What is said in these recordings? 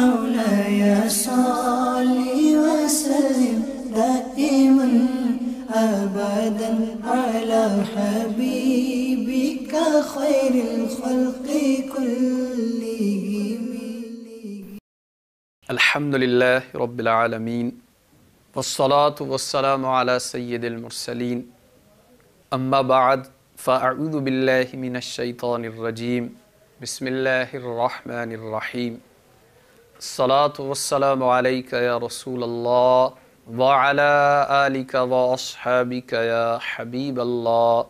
مولاي صلي وسلم دائما أبدا على حبيبك خير الخلق كلهم الحمد لله رب العالمين والصلاة والسلام على سيد المرسلين أما بعد فأعوذ بالله من الشيطان الرجيم بسم الله الرحمن الرحيم الصلاة والسلام عليك يا رسول الله وعلى آلك وأصحابك يا حبيب الله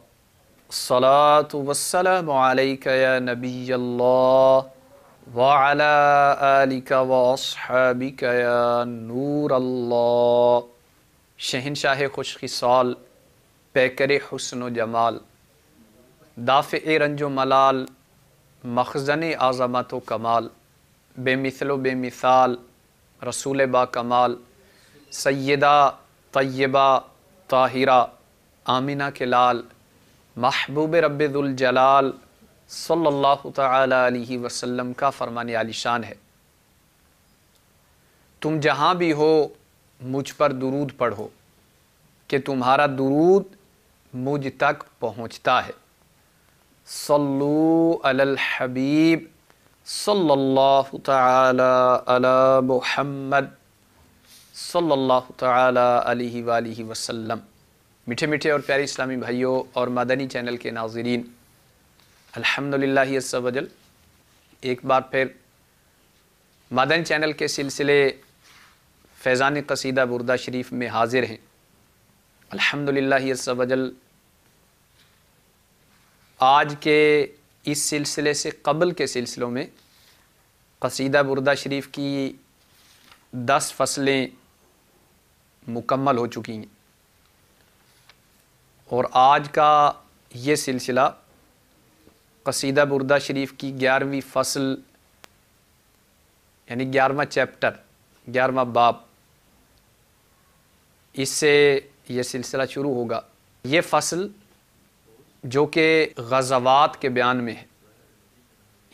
الصلاة والسلام عليك يا نبي الله وعلى آلك وأصحابك يا نور الله شہنشاہ خوش خصال پیکر حسن و جمال دافع رنج و ملال مخزن عظمت و کمال بے مثل و بے مثال رسول با کمال سیدہ طیبہ طاہرہ آمینہ کے لال محبوب رب الجلال صلی اللہ تعالی علیہ وسلم کا فرمان شان ہے تم جہاں بھی ہو مجھ پر درود پڑھو کہ تمہارا درود مجھ تک پہنچتا ہے صلو علی الحبیب صلی اللہ تعالی علی محمد صلی اللہ تعالی علیہ وآلہ وسلم میٹھے میٹھے اور پیارے اسلامی بھائیوں اور مدنی چینل کے ناظرین الحمد للہ و جل ایک بار پھر مادنی چینل کے سلسلے فیضان قصیدہ بردہ شریف میں حاضر ہیں الحمد للہ و جل آج کے اس سلسلے سے قبل کے سلسلوں میں قصیدہ بردہ شریف کی دس فصلیں مکمل ہو چکی ہیں اور آج کا یہ سلسلہ قصیدہ بردہ شریف کی گیارہویں فصل یعنی گیارہواں چیپٹر گیارہواں باپ اس سے یہ سلسلہ شروع ہوگا یہ فصل جو کہ غزوات کے بیان میں ہے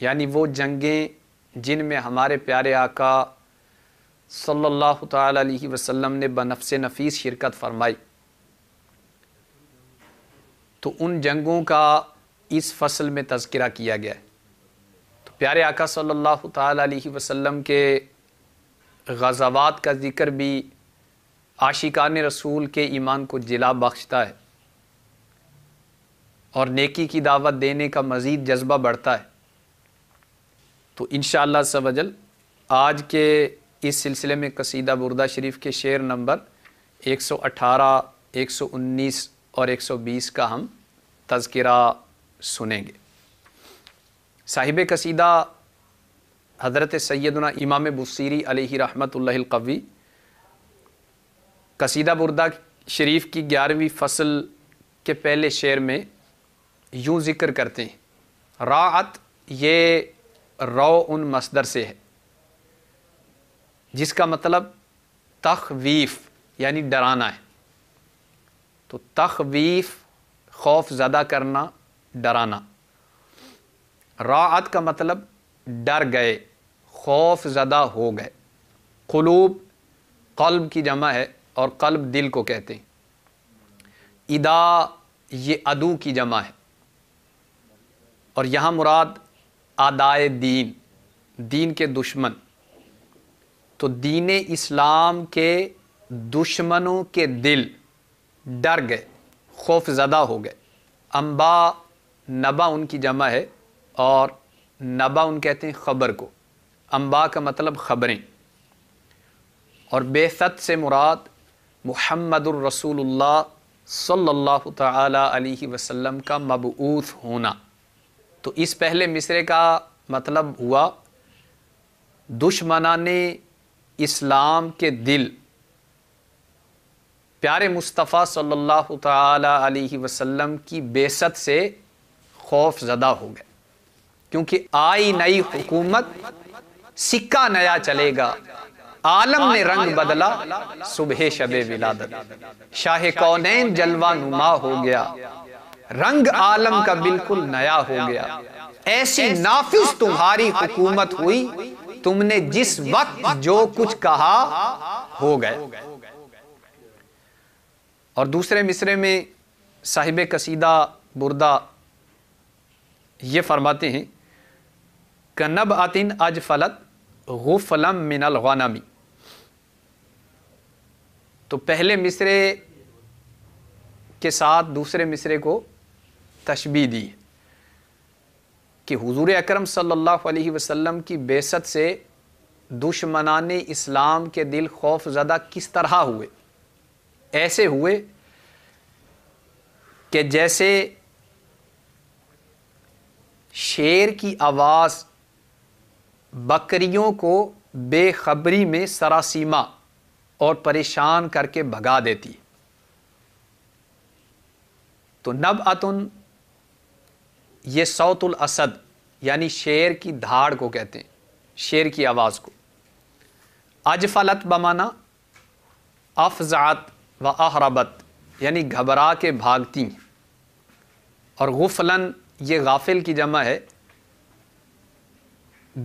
یعنی وہ جنگیں جن میں ہمارے پیارے آقا صلی اللہ تعالی علیہ وسلم نے بنفس نفیس شرکت فرمائی تو ان جنگوں کا اس فصل میں تذکرہ کیا گیا ہے تو پیارے آقا صلی اللہ تعالی علیہ وسلم کے غزوات کا ذکر بھی عاشقان رسول کے ایمان کو جلا بخشتا ہے اور نیکی کی دعوت دینے کا مزید جذبہ بڑھتا ہے تو انشاءاللہ شاء اللہ آج کے اس سلسلے میں قصیدہ بردہ شریف کے شعر نمبر ایک سو اٹھارہ ایک سو انیس اور ایک سو بیس کا ہم تذکرہ سنیں گے صاحب قصیدہ حضرت سیدنا امام بصیری علیہ رحمۃ اللہ القوی قصیدہ بردہ شریف کی گیارہویں فصل کے پہلے شعر میں یوں ذکر کرتے ہیں راعت یہ رو ان مصدر سے ہے جس کا مطلب تخویف یعنی ڈرانا ہے تو تخویف خوف زدہ کرنا ڈرانا راعت کا مطلب ڈر گئے خوف زدہ ہو گئے قلوب قلب کی جمع ہے اور قلب دل کو کہتے ہیں ادا یہ ادو کی جمع ہے اور یہاں مراد آدائے دین دین کے دشمن تو دین اسلام کے دشمنوں کے دل ڈر گئے خوف زدہ ہو گئے امبا نبا ان کی جمع ہے اور نبا ان کہتے ہیں خبر کو امبا کا مطلب خبریں اور بے ست سے مراد محمد الرسول اللہ صلی اللہ تعالی علیہ وسلم کا مبعوث ہونا تو اس پہلے مصرے کا مطلب ہوا دشمنان اسلام کے دل پیارے مصطفیٰ صلی اللہ تعالی علیہ وسلم کی بیست سے خوف زدہ ہو گئے کیونکہ آئی نئی حکومت سکہ نیا چلے گا عالم نے رنگ بدلا صبح شب ولادت شاہ کونین جلوہ نما ہو گیا رنگ عالم کا بالکل نیا ہو گیا ایسی نافذ تمہاری حکومت ہوئی تم نے جس وقت جو کچھ کہا ہو گئے اور دوسرے مصرے میں صاحب قصیدہ بردہ یہ فرماتے ہیں کنب آتن اج فلت غفلم من الغنمی تو پہلے مصرے کے ساتھ دوسرے مصرے کو تشبیح دی کہ حضور اکرم صلی اللہ علیہ وسلم کی بیست سے دشمنان اسلام کے دل خوف زدہ کس طرح ہوئے ایسے ہوئے کہ جیسے شیر کی آواز بکریوں کو بے خبری میں سراسیما اور پریشان کر کے بھگا دیتی تو نب اتن یہ سوت الاسد یعنی شیر کی دھاڑ کو کہتے ہیں شیر کی آواز کو اجفلت بمانا افزعت و احربت یعنی گھبرا کے بھاگتی ہیں اور غفلن یہ غافل کی جمع ہے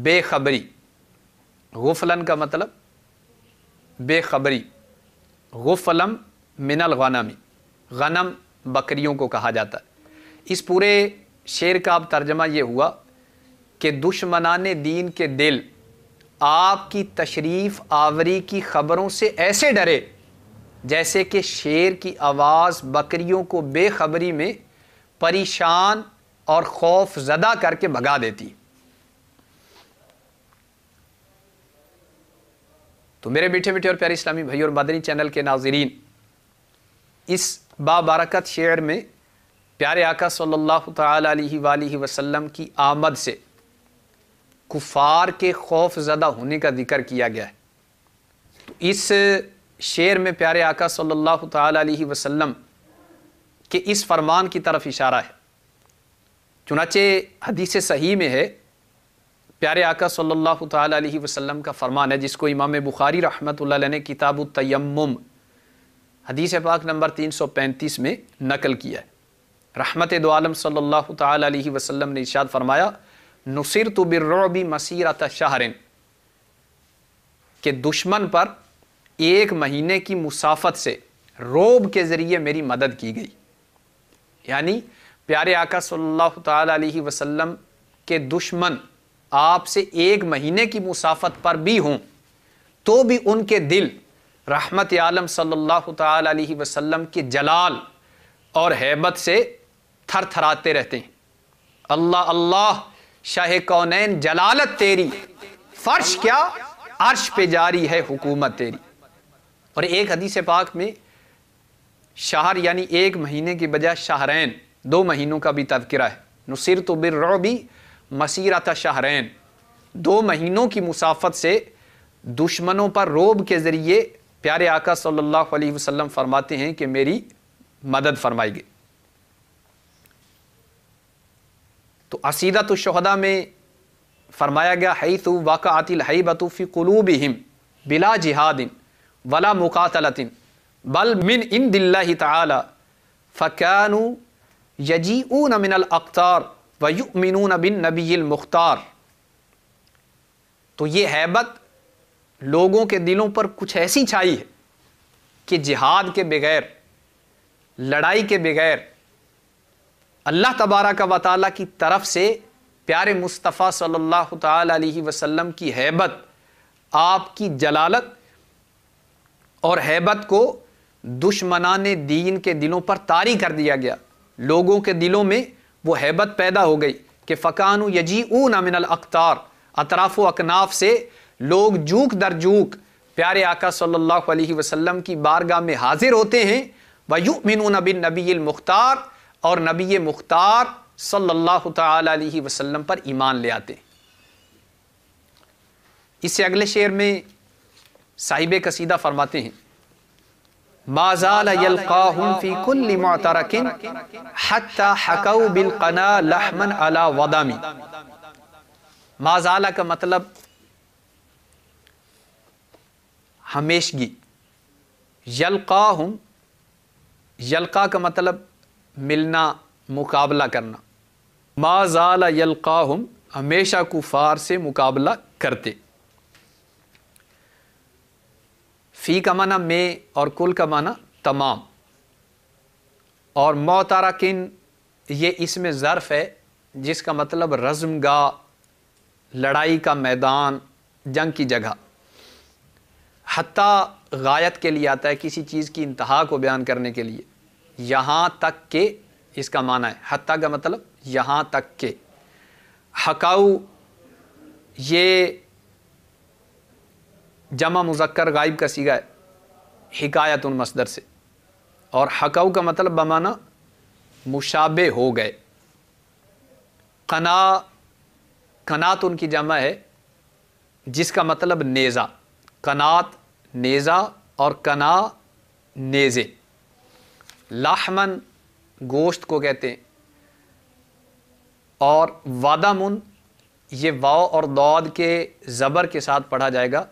بے خبری غفلن کا مطلب بے خبری غفلم من الغنمی غنم بکریوں کو کہا جاتا ہے اس پورے شیر کا اب ترجمہ یہ ہوا کہ دشمنان دین کے دل آپ کی تشریف آوری کی خبروں سے ایسے ڈرے جیسے کہ شیر کی آواز بکریوں کو بے خبری میں پریشان اور خوف زدہ کر کے بھگا دیتی تو میرے بیٹھے بیٹھے اور پیارے اسلامی بھائی اور مدنی چینل کے ناظرین اس بابارکت شعر میں پیارے آقا صلی اللہ تعالی علیہ وآلہ وسلم کی آمد سے کفار کے خوف زدہ ہونے کا ذکر کیا گیا ہے تو اس شعر میں پیارے آقا صلی اللہ تعالی علیہ وسلم کے اس فرمان کی طرف اشارہ ہے چنانچہ حدیث صحیح میں ہے پیارے آقا صلی اللہ تعالی علیہ وسلم کا فرمان ہے جس کو امام بخاری رحمۃ اللہ علیہ نے کتاب التیمم حدیث پاک نمبر تین سو پینتیس میں نقل کیا ہے رحمت دو عالم صلی اللہ تعالی علیہ وسلم نے ارشاد فرمایا نصیر مسیرت شہرن کہ دشمن پر ایک مہینے کی مسافت سے روب کے ذریعے میری مدد کی گئی یعنی پیارے آقا صلی اللہ تعالی علیہ وسلم کے دشمن آپ سے ایک مہینے کی مسافت پر بھی ہوں تو بھی ان کے دل رحمت عالم صلی اللہ تعالی وسلم کے جلال اور حیبت سے تھر تھراتے رہتے ہیں اللہ اللہ شاہ کونین جلالت تیری فرش کیا عرش پہ جاری ہے حکومت تیری اور ایک حدیث پاک میں شہر یعنی ایک مہینے کی بجائے شہرین دو مہینوں کا بھی تذکرہ ہے نصیر تو بر مسیرت شہرین دو مہینوں کی مسافت سے دشمنوں پر روب کے ذریعے پیارے آقا صلی اللہ علیہ وسلم فرماتے ہیں کہ میری مدد فرمائی گئی تو اسیدت الشہداء میں فرمایا گیا ہی تو واقعات الحیبت فی قلوبہم بلا جہاد ولا مقاتلت بل من ان دل تعالی فقانو یجی من نمن الختار وی نبی المختار تو یہ حیبت لوگوں کے دلوں پر کچھ ایسی چھائی ہے کہ جہاد کے بغیر لڑائی کے بغیر اللہ تبارہ کا وطالعہ کی طرف سے پیارے مصطفیٰ صلی اللہ تعالی علیہ وسلم کی حیبت آپ کی جلالت اور حیبت کو دشمنان دین کے دلوں پر طاری کر دیا گیا لوگوں کے دلوں میں وہ حیبت پیدا ہو گئی کہ فقان و یجی اون امن اطراف و اکناف سے لوگ جوک در جوک پیارے آقا صلی اللہ علیہ وسلم کی بارگاہ میں حاضر ہوتے ہیں وَيُؤْمِنُونَ بِالنَّبِيِّ نبی المختار اور نبی مختار صلی اللہ تعالی علیہ وسلم پر ایمان لے آتے اس سے اگلے شعر میں صاحب قصیدہ فرماتے ہیں مازال یلقاہم فی کل معترک حتی حکو بالقنا لحمن علی ودامی مازالہ کا مطلب ہمیشگی یلقاہم یلقا کا مطلب ملنا مقابلہ کرنا ما زال یلقاہم ہمیشہ کفار سے مقابلہ کرتے فی کا معنی میں اور کل کا معنی تمام اور مَ کن یہ اس میں ظرف ہے جس کا مطلب رزم گاہ لڑائی کا میدان جنگ کی جگہ حتیٰ غایت کے لیے آتا ہے کسی چیز کی انتہا کو بیان کرنے کے لیے یہاں تک کہ اس کا معنی ہے حتیٰ کا مطلب یہاں تک کہ حکاؤ یہ جمع مذکر غائب کا سیگا ہے حکایت المصدر سے اور حکاؤ کا مطلب بمانا مشابہ ہو گئے قنا قنات ان کی جمع ہے جس کا مطلب نیزہ قنات نیزہ اور کنا نیزے لاہمن گوشت کو کہتے ہیں اور وادامن یہ وا اور دود کے زبر کے ساتھ پڑھا جائے گا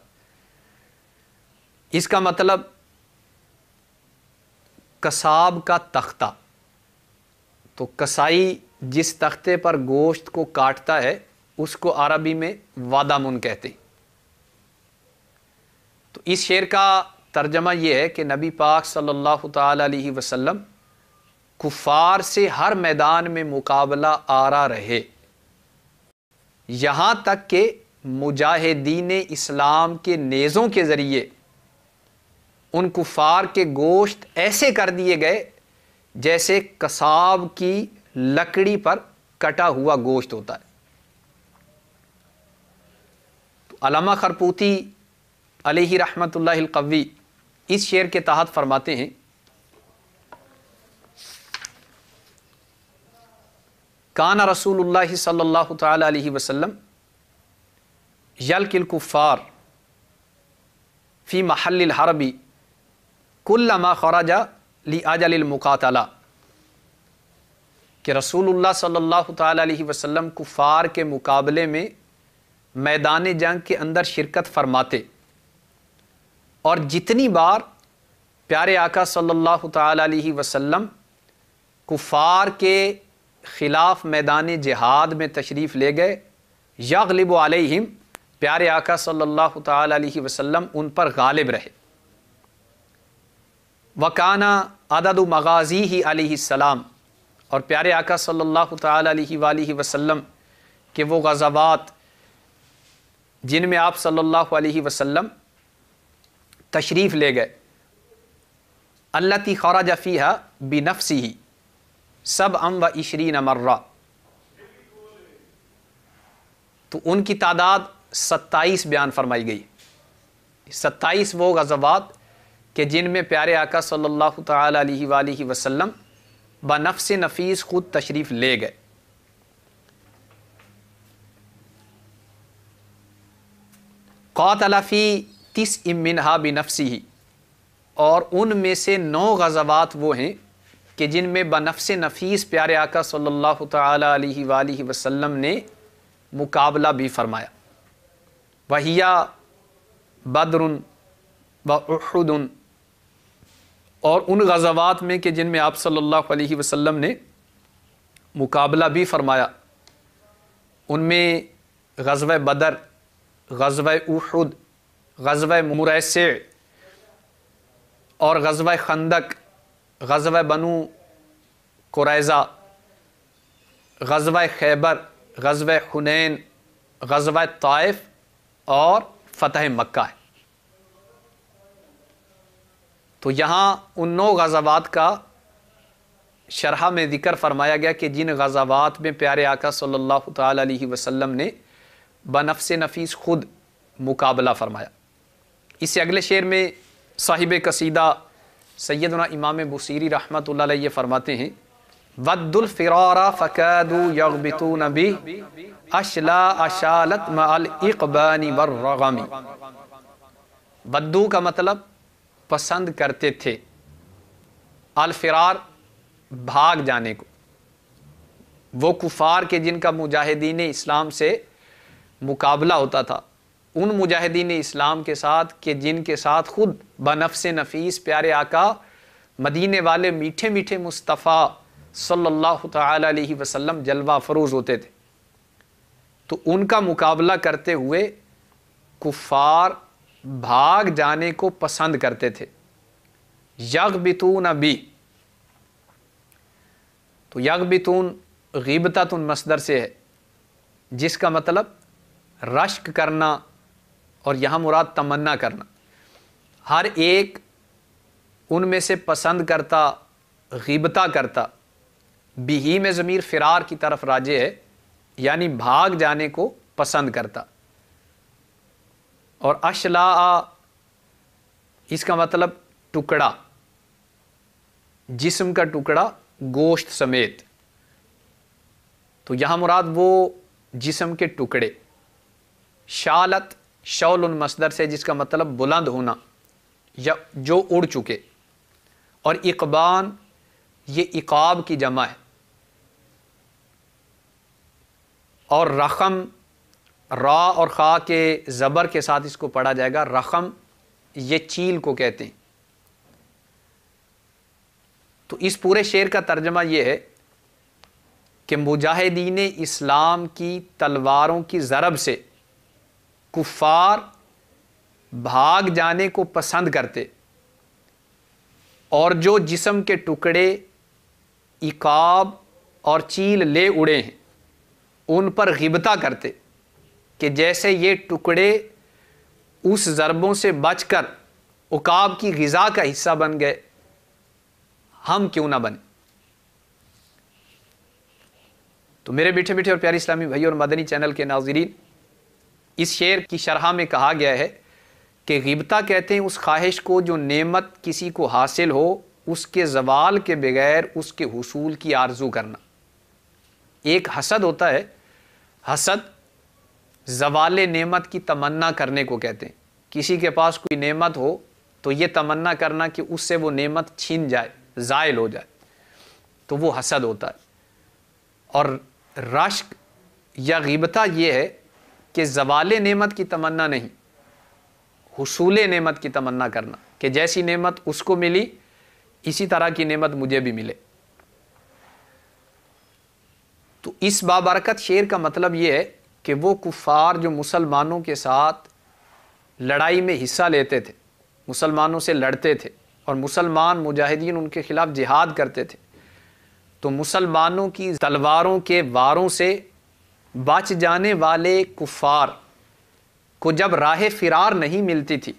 اس کا مطلب کساب کا تختہ تو کسائی جس تختے پر گوشت کو کاٹتا ہے اس کو عربی میں وادامن کہتے ہیں تو اس شعر کا ترجمہ یہ ہے کہ نبی پاک صلی اللہ تعالی علیہ وسلم کفار سے ہر میدان میں مقابلہ آرا رہے یہاں تک کہ مجاہدین اسلام کے نیزوں کے ذریعے ان کفار کے گوشت ایسے کر دیے گئے جیسے کساب کی لکڑی پر کٹا ہوا گوشت ہوتا ہے علامہ خرپوتی علیہ رحمت اللہ القوی اس شعر کے تحت فرماتے ہیں کانا رسول اللہ صلی اللہ تعالی علیہ وسلم یلکل کفار فی محل الحربی کل ما آجل المقاتلہ کہ رسول اللہ صلی اللہ تعالی علیہ وسلم کفار کے مقابلے میں میدان جنگ کے اندر شرکت فرماتے اور جتنی بار پیارے آقا صلی اللہ تعالی علیہ وسلم کفار کے خلاف میدان جہاد میں تشریف لے گئے یغلب علیہم پیارے آقا صلی اللہ تعالی علیہ وسلم ان پر غالب رہے وکانہ عدد مغازی ہی علیہ السلام اور پیارے آقا صلی اللہ تعالی علیہ وآلہ وسلم کہ وہ غزوات جن میں آپ صلی اللہ علیہ وسلم تشریف لے گئے اللہ تی تورہ جفی بنفسی ہی سب ام و عشرین مرہ تو ان کی تعداد ستائیس بیان فرمائی گئی ستائیس وہ غزوات کہ جن میں پیارے آقا صلی اللہ تعالی علیہ وآلہ وسلم بنفس نفس نفیس خود تشریف لے گئے قاتل فی تیس امنہ بنفسی اور ان میں سے نو غزوات وہ ہیں کہ جن میں بنفس نفیس پیارے آقا صلی اللہ تعالیٰ علیہ وآلہ وسلم نے مقابلہ بھی فرمایا بھیا بدر وَأُحُدٌ اور ان غزوات میں کہ جن میں آپ صلی اللہ علیہ وسلم نے مقابلہ بھی فرمایا ان میں غزوہ بدر غزوہ احد غزوہ موریسے اور غزوہ خندق غزوہ بنو قریضہ غزوہ خیبر غزوہ خنین غزوہ طائف اور فتح مکہ ہے تو یہاں ان نو غزوات کا شرح میں ذکر فرمایا گیا کہ جن غزوات میں پیارے آقا صلی اللہ علیہ وسلم نے بنفس نفیس خود مقابلہ فرمایا اسے اگلے شعر میں صاحب قصیدہ امام بصیری امام اللہ رحمۃ یہ فرماتے ہیں اشالت مع الاقبانی والرغمی ودو کا مطلب پسند کرتے تھے الفرار بھاگ جانے کو وہ کفار کے جن کا مجاہدین اسلام سے مقابلہ ہوتا تھا ان مجاہدین اسلام کے ساتھ کہ جن کے ساتھ خود بنفس نفیس پیارے آقا مدینے والے میٹھے میٹھے مصطفیٰ صلی اللہ تعالیٰ علیہ وسلم جلوہ فروز ہوتے تھے تو ان کا مقابلہ کرتے ہوئے کفار بھاگ جانے کو پسند کرتے تھے یغبتون بی ابی تو یغبتون بیتون تن مصدر سے ہے جس کا مطلب رشک کرنا اور یہاں مراد تمنا کرنا ہر ایک ان میں سے پسند کرتا غیبتہ کرتا بھی میں ضمیر فرار کی طرف راجے ہے یعنی بھاگ جانے کو پسند کرتا اور اشلا اس کا مطلب ٹکڑا جسم کا ٹکڑا گوشت سمیت تو یہاں مراد وہ جسم کے ٹکڑے شالت شعل مصدر سے جس کا مطلب بلند ہونا یا جو اڑ چکے اور اقبان یہ اقاب کی جمع ہے اور رقم را اور خا کے زبر کے ساتھ اس کو پڑھا جائے گا رقم یہ چیل کو کہتے ہیں تو اس پورے شعر کا ترجمہ یہ ہے کہ مجاہدین اسلام کی تلواروں کی ضرب سے کفار بھاگ جانے کو پسند کرتے اور جو جسم کے ٹکڑے اکاب اور چیل لے اڑے ہیں ان پر غبتہ کرتے کہ جیسے یہ ٹکڑے اس ضربوں سے بچ کر اکاب کی غذا کا حصہ بن گئے ہم کیوں نہ بنے تو میرے بیٹھے بیٹھے اور پیارے اسلامی بھائی اور مدنی چینل کے ناظرین اس شعر کی شرح میں کہا گیا ہے کہ غبتا کہتے ہیں اس خواہش کو جو نعمت کسی کو حاصل ہو اس کے زوال کے بغیر اس کے حصول کی آرزو کرنا ایک حسد ہوتا ہے حسد زوال نعمت کی تمنا کرنے کو کہتے ہیں کسی کے پاس کوئی نعمت ہو تو یہ تمنا کرنا کہ اس سے وہ نعمت چھین جائے زائل ہو جائے تو وہ حسد ہوتا ہے اور رشک یا غیبتہ یہ ہے کہ زوال نعمت کی تمنا نہیں حصول نعمت کی تمنا کرنا کہ جیسی نعمت اس کو ملی اسی طرح کی نعمت مجھے بھی ملے تو اس بابرکت شعر کا مطلب یہ ہے کہ وہ کفار جو مسلمانوں کے ساتھ لڑائی میں حصہ لیتے تھے مسلمانوں سے لڑتے تھے اور مسلمان مجاہدین ان کے خلاف جہاد کرتے تھے تو مسلمانوں کی تلواروں کے واروں سے بچ جانے والے کفار کو جب راہ فرار نہیں ملتی تھی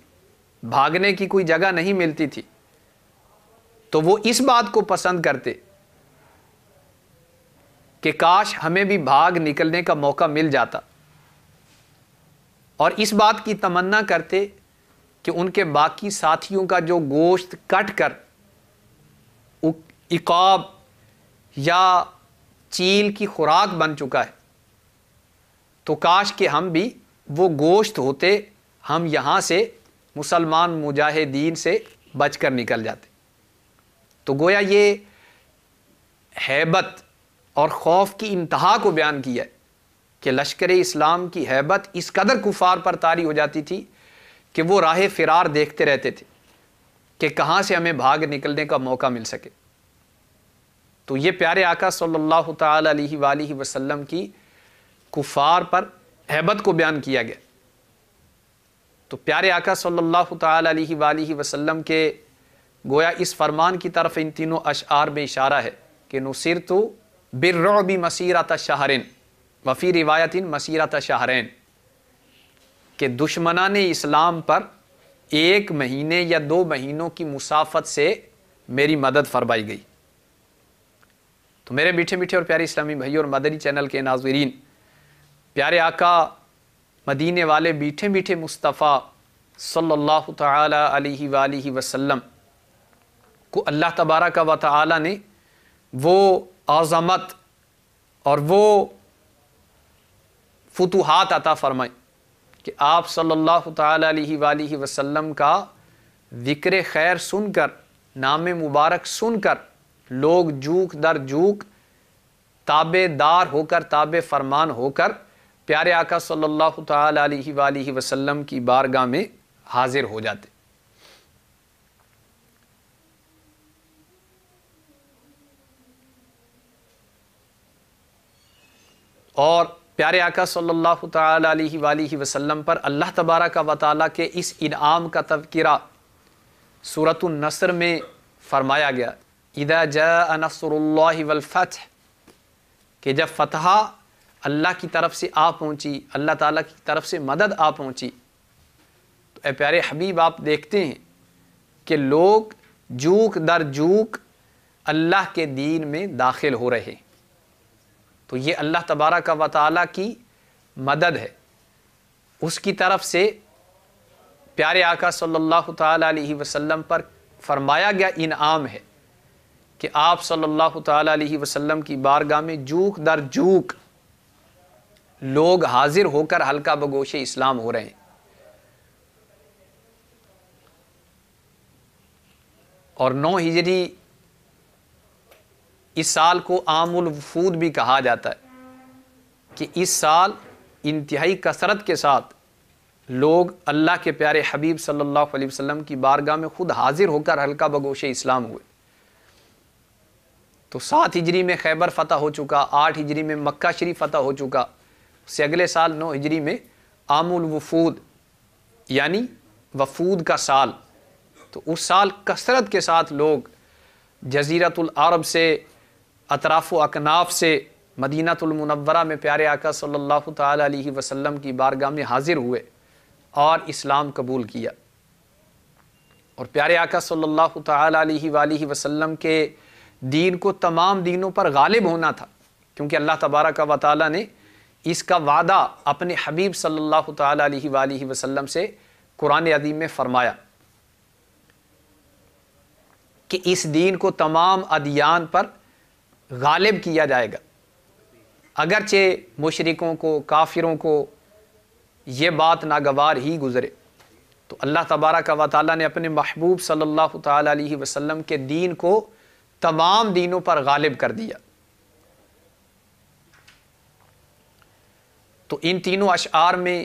بھاگنے کی کوئی جگہ نہیں ملتی تھی تو وہ اس بات کو پسند کرتے کہ کاش ہمیں بھی بھاگ نکلنے کا موقع مل جاتا اور اس بات کی تمنا کرتے کہ ان کے باقی ساتھیوں کا جو گوشت کٹ کر اقاب یا چیل کی خوراک بن چکا ہے تو کاش کہ ہم بھی وہ گوشت ہوتے ہم یہاں سے مسلمان مجاہدین سے بچ کر نکل جاتے تو گویا یہ حیبت اور خوف کی انتہا کو بیان کیا ہے کہ لشکر اسلام کی ہیبت اس قدر کفار پر تاری ہو جاتی تھی کہ وہ راہ فرار دیکھتے رہتے تھے کہ کہاں سے ہمیں بھاگ نکلنے کا موقع مل سکے تو یہ پیارے آقا صلی اللہ تعالی کی کفار پر ہیبت کو بیان کیا گیا تو پیارے آقا صلی اللہ تعالی علیہ وآلہ وسلم کے گویا اس فرمان کی طرف ان تینوں اشعار میں اشارہ ہے کہ نصیر تو برر شہرین وفی روایت مسیرت شہرین کہ دشمنان اسلام پر ایک مہینے یا دو مہینوں کی مسافت سے میری مدد فرمائی گئی تو میرے میٹھے میٹھے اور پیارے اسلامی بھائی اور مدری چینل کے ناظرین پیارے آقا مدینے والے بیٹھے بیٹھے مصطفیٰ صلی اللہ تعالی علیہ وآلہ وسلم کو اللہ تبارہ کا تعالی نے وہ آزمت اور وہ فتوحات عطا فرمائیں کہ آپ صلی اللہ تعالی علیہ وآلہ وسلم کا ذکر خیر سن کر نام مبارک سن کر لوگ جوک در جوک تابع دار ہو کر تابع فرمان ہو کر پیارے آقا صلی اللہ تعالی علیہ وآلہ وسلم کی بارگاہ میں حاضر ہو جاتے اور پیارے آقا صلی اللہ تعالی علیہ وآلہ وسلم پر اللہ تبارہ کا وطالعہ کے اس انعام کا تذکرہ سورة النصر میں فرمایا گیا اذا جاء نصر اللہ والفتح کہ جب فتح اللہ کی طرف سے آ پہنچی اللہ تعالیٰ کی طرف سے مدد آ پہنچی تو اے پیارے حبیب آپ دیکھتے ہیں کہ لوگ جوک در جوک اللہ کے دین میں داخل ہو رہے تو یہ اللہ تبارہ کا وطالی کی مدد ہے اس کی طرف سے پیارے آقا صلی اللہ تعالیٰ علیہ وسلم پر فرمایا گیا انعام ہے کہ آپ صلی اللہ تعالیٰ علیہ وسلم کی بارگاہ میں جوک در جوک لوگ حاضر ہو کر ہلکا بگوش اسلام ہو رہے ہیں اور نو ہجری اس سال کو عام الفود بھی کہا جاتا ہے کہ اس سال انتہائی کثرت کے ساتھ لوگ اللہ کے پیارے حبیب صلی اللہ علیہ وسلم کی بارگاہ میں خود حاضر ہو کر ہلکا بگوش اسلام ہوئے تو سات ہجری میں خیبر فتح ہو چکا آٹھ ہجری میں مکہ شریف فتح ہو چکا سے اگلے سال نو ہجری میں عام الوفود یعنی وفود کا سال تو اس سال کثرت کے ساتھ لوگ جزیرت العرب سے اطراف و اکناف سے مدینہ المنورہ میں پیارے آقا صلی اللہ تعالیٰ علیہ وسلم کی بارگاہ میں حاضر ہوئے اور اسلام قبول کیا اور پیارے آقا صلی اللہ تعالیٰ علیہ وآلہ وسلم کے دین کو تمام دینوں پر غالب ہونا تھا کیونکہ اللہ تبارک و تعالیٰ نے اس کا وعدہ اپنے حبیب صلی اللہ تعالیٰ علیہ وآلہ وسلم سے قرآن عظیم میں فرمایا کہ اس دین کو تمام ادیان پر غالب کیا جائے گا اگرچہ مشرکوں کو کافروں کو یہ بات ناگوار ہی گزرے تو اللہ تبارہ کا تعالیٰ نے اپنے محبوب صلی اللہ تعالیٰ علیہ وسلم کے دین کو تمام دینوں پر غالب کر دیا تو ان تینوں اشعار میں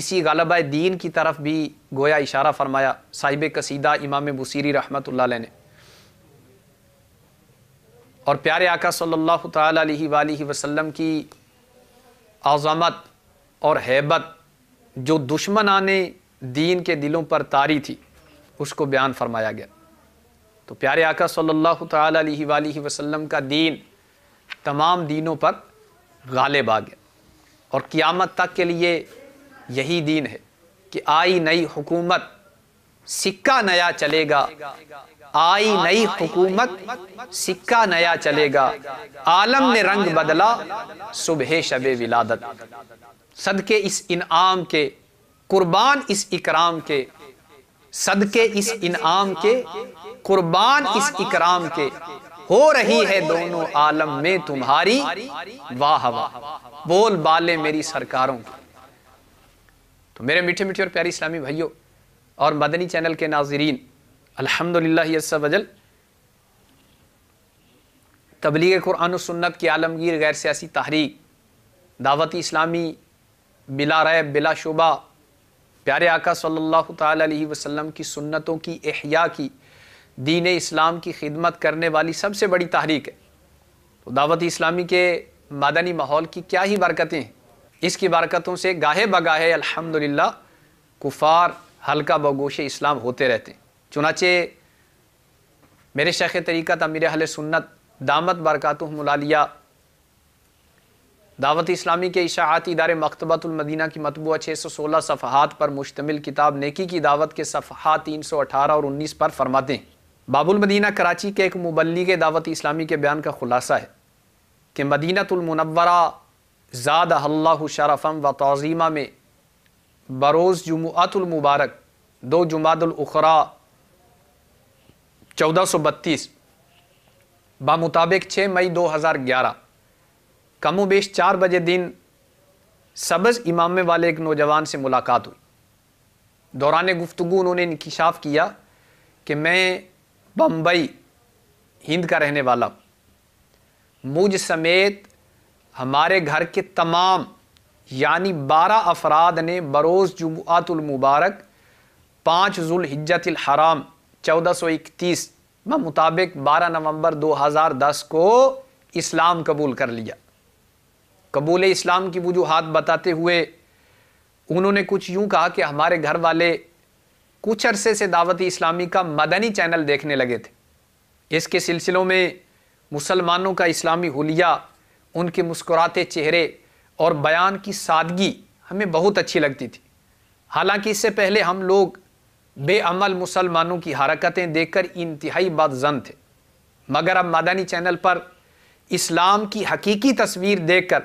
اسی غلبہ دین کی طرف بھی گویا اشارہ فرمایا صاحب قصیدہ امام بصیری رحمۃ اللہ علیہ نے اور پیارے آقا صلی اللہ تعالیٰ علیہ وآلہ وسلم کی عظمت اور حیبت جو آنے دین کے دلوں پر تاری تھی اس کو بیان فرمایا گیا تو پیارے آقا صلی اللہ تعالیٰ علیہ وآلہ وسلم کا دین تمام دینوں پر غالب آ گیا اور قیامت تک کے لیے یہی دین ہے کہ آئی نئی حکومت سکہ نیا چلے گا آئی نئی حکومت سکہ نیا چلے گا عالم نے رنگ بدلا صبح شب ولادت صدقے اس انعام کے قربان اس اکرام کے صدقے اس انعام کے قربان اس اکرام کے ہو رہی ہے دونوں عالم میں تمہاری واہ واہ بول بالے میری سرکاروں تو میرے میٹھے میٹھے اور پیاری اسلامی بھائیوں اور مدنی چینل کے ناظرین الحمدللہ للہ یس وجل تبلیغ قرآن و سنت کی عالمگیر غیر سیاسی تحریک دعوتی اسلامی بلا ریب بلا شبہ پیارے آقا صلی اللہ تعالی علیہ وسلم کی سنتوں کی احیاء کی دین اسلام کی خدمت کرنے والی سب سے بڑی تحریک ہے تو دعوت اسلامی کے مادنی ماحول کی کیا ہی برکتیں ہیں اس کی برکتوں سے گاہے بگاہے الحمدللہ کفار ہلکا بگوش اسلام ہوتے رہتے ہیں چنانچہ میرے شیخ طریقہ تمیر حل سنت دامت برکاتہ ملالیہ دعوت اسلامی کے اشاعتی ادارے مکتبۃ المدینہ کی مطبوعہ 616 صفحات پر مشتمل کتاب نیکی کی دعوت کے صفحات 318 اور 19 پر فرماتے ہیں باب المدینہ کراچی کے ایک مبلغ دعوت اسلامی کے بیان کا خلاصہ ہے کہ مدینہ المنورہ زاد اللہ شرفم و تعظیمہ میں بروز جمعات المبارک دو جماعت الاخرا چودہ سو بتیس بامطابق چھ مئی دو ہزار گیارہ کم و بیش چار بجے دن سبز امام والے ایک نوجوان سے ملاقات ہوئی دوران گفتگو انہوں نے انکشاف کیا کہ میں بمبئی ہند کا رہنے والا مجھ سمیت ہمارے گھر کے تمام یعنی بارہ افراد نے بروز جمعات المبارک پانچ ذوالحجت الحرام چودہ سو اکتیس مطابق بارہ نومبر دو ہزار دس کو اسلام قبول کر لیا قبول اسلام کی وجوہات بتاتے ہوئے انہوں نے کچھ یوں کہا کہ ہمارے گھر والے کچھ عرصے سے دعوت اسلامی کا مدنی چینل دیکھنے لگے تھے اس کے سلسلوں میں مسلمانوں کا اسلامی حلیہ ان کے مسکراتے چہرے اور بیان کی سادگی ہمیں بہت اچھی لگتی تھی حالانکہ اس سے پہلے ہم لوگ بے عمل مسلمانوں کی حرکتیں دیکھ کر انتہائی بد زن تھے مگر اب مدنی چینل پر اسلام کی حقیقی تصویر دیکھ کر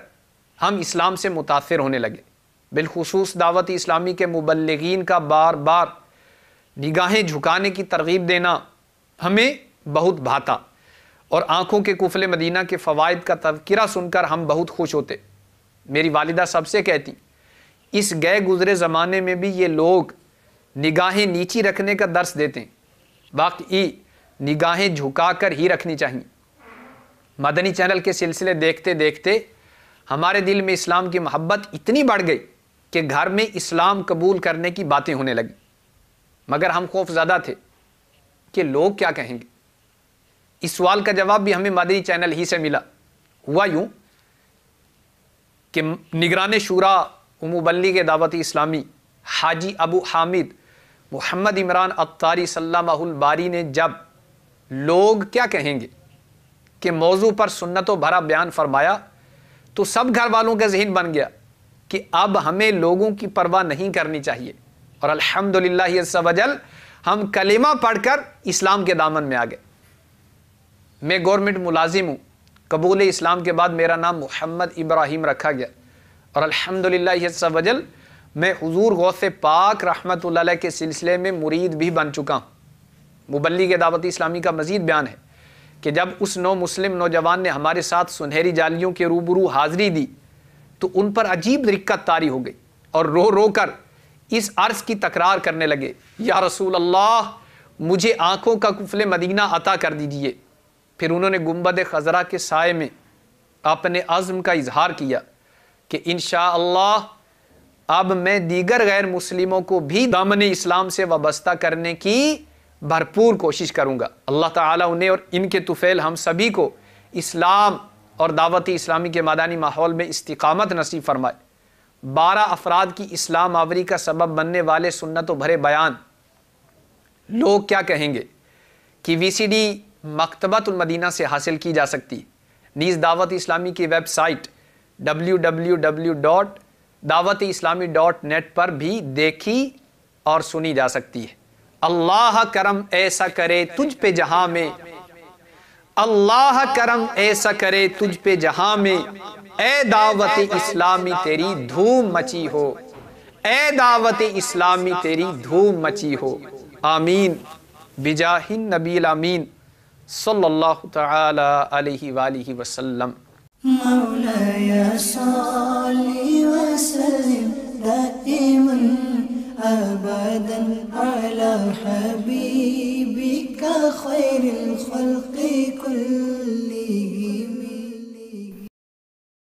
ہم اسلام سے متاثر ہونے لگے بالخصوص دعوت اسلامی کے مبلغین کا بار بار نگاہیں جھکانے کی ترغیب دینا ہمیں بہت بھاتا اور آنکھوں کے کفل مدینہ کے فوائد کا تذکرہ سن کر ہم بہت خوش ہوتے میری والدہ سب سے کہتی اس گئے گزرے زمانے میں بھی یہ لوگ نگاہیں نیچی رکھنے کا درس دیتے ہیں واقعی نگاہیں جھکا کر ہی رکھنی چاہیے مدنی چینل کے سلسلے دیکھتے دیکھتے ہمارے دل میں اسلام کی محبت اتنی بڑھ گئی کہ گھر میں اسلام قبول کرنے کی باتیں ہونے لگیں مگر ہم خوف زیادہ تھے کہ لوگ کیا کہیں گے اس سوال کا جواب بھی ہمیں مادری چینل ہی سے ملا ہوا یوں کہ نگران شورا امو بلی کے دعوتی اسلامی حاجی ابو حامد محمد عمران اطاری صلی الباری نے جب لوگ کیا کہیں گے کہ موضوع پر سنت و بھرا بیان فرمایا تو سب گھر والوں کا ذہن بن گیا کہ اب ہمیں لوگوں کی پرواہ نہیں کرنی چاہیے الحمد للہ یہ ہم کلمہ پڑھ کر اسلام کے دامن میں آ گئے میں گورنمنٹ ملازم ہوں قبول اسلام کے بعد میرا نام محمد ابراہیم رکھا گیا اور الحمد للہ میں حضور غوث پاک رحمۃ اللہ علیہ کے سلسلے میں مرید بھی بن چکا ہوں مبلی کے دعوت اسلامی کا مزید بیان ہے کہ جب اس نو مسلم نوجوان نے ہمارے ساتھ سنہری جالیوں کے روبرو حاضری دی تو ان پر عجیب رکت تاری ہو گئی اور رو رو کر اس عرض کی تکرار کرنے لگے یا رسول اللہ مجھے آنکھوں کا کفل مدینہ عطا کر دیجئے پھر انہوں نے گمبد خزرہ کے سائے میں اپنے عزم کا اظہار کیا کہ انشاءاللہ اللہ اب میں دیگر غیر مسلموں کو بھی دامن اسلام سے وابستہ کرنے کی بھرپور کوشش کروں گا اللہ تعالیٰ انہیں اور ان کے طفیل ہم سبھی کو اسلام اور دعوت اسلامی کے مادانی ماحول میں استقامت نصیب فرمائے بارہ افراد کی اسلام آوری کا سبب بننے والے سنت و بھرے بیان لوگ کیا کہیں گے کہ وی سی ڈی مکتبت المدینہ سے حاصل کی جا سکتی نیز دعوت اسلامی کی website W W W dot Dawat Islami dot net پر بھی دیکھی اور سنی جا سکتی ہے اللہ کرم ایسا کرے تجھ پہ جہاں میں اللہ کرم ایسا کرے تجھ پہ جہاں میں اے دعوت اسلامی تیری دھوم مچی ہو اے دعوت اسلامی تیری دھوم مچی ہو آمین بجاہ نبی الامین صلی اللہ تعالی علیہ وآلہ وسلم مولا یا صلی وسلم دائما ابدا على حبیبک خیر الخلق کلی